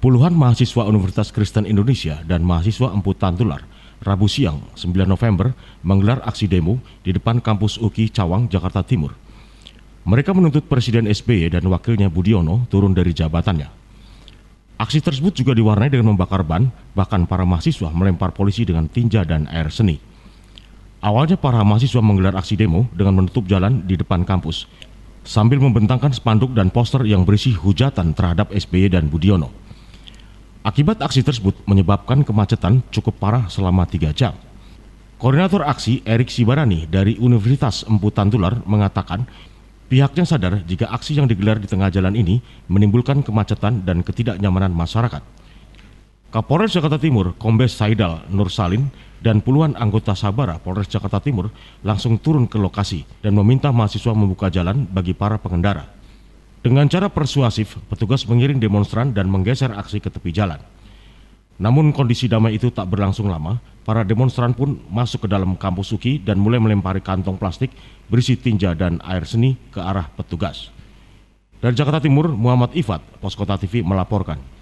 Puluhan mahasiswa Universitas Kristen Indonesia dan mahasiswa Empu Tantular Rabu siang 9 November menggelar aksi demo di depan kampus UKI Cawang, Jakarta Timur. Mereka menuntut Presiden SBY dan wakilnya Budiono turun dari jabatannya. Aksi tersebut juga diwarnai dengan membakar ban, bahkan para mahasiswa melempar polisi dengan tinja dan air seni. Awalnya para mahasiswa menggelar aksi demo dengan menutup jalan di depan kampus, sambil membentangkan spanduk dan poster yang berisi hujatan terhadap SBY dan Budiono. Akibat aksi tersebut menyebabkan kemacetan cukup parah selama tiga jam. Koordinator aksi Erik Sibarani dari Universitas Empu Tantular mengatakan pihaknya sadar jika aksi yang digelar di tengah jalan ini menimbulkan kemacetan dan ketidaknyamanan masyarakat. Kapolres Jakarta Timur, Kombes Saidal Nur Salin, dan puluhan anggota Sabara Polres Jakarta Timur langsung turun ke lokasi dan meminta mahasiswa membuka jalan bagi para pengendara. Dengan cara persuasif, petugas mengiring demonstran dan menggeser aksi ke tepi jalan. Namun kondisi damai itu tak berlangsung lama, para demonstran pun masuk ke dalam kampus suki dan mulai melempari kantong plastik berisi tinja dan air seni ke arah petugas. Dari Jakarta Timur, Muhammad Ifat, Poskota TV melaporkan.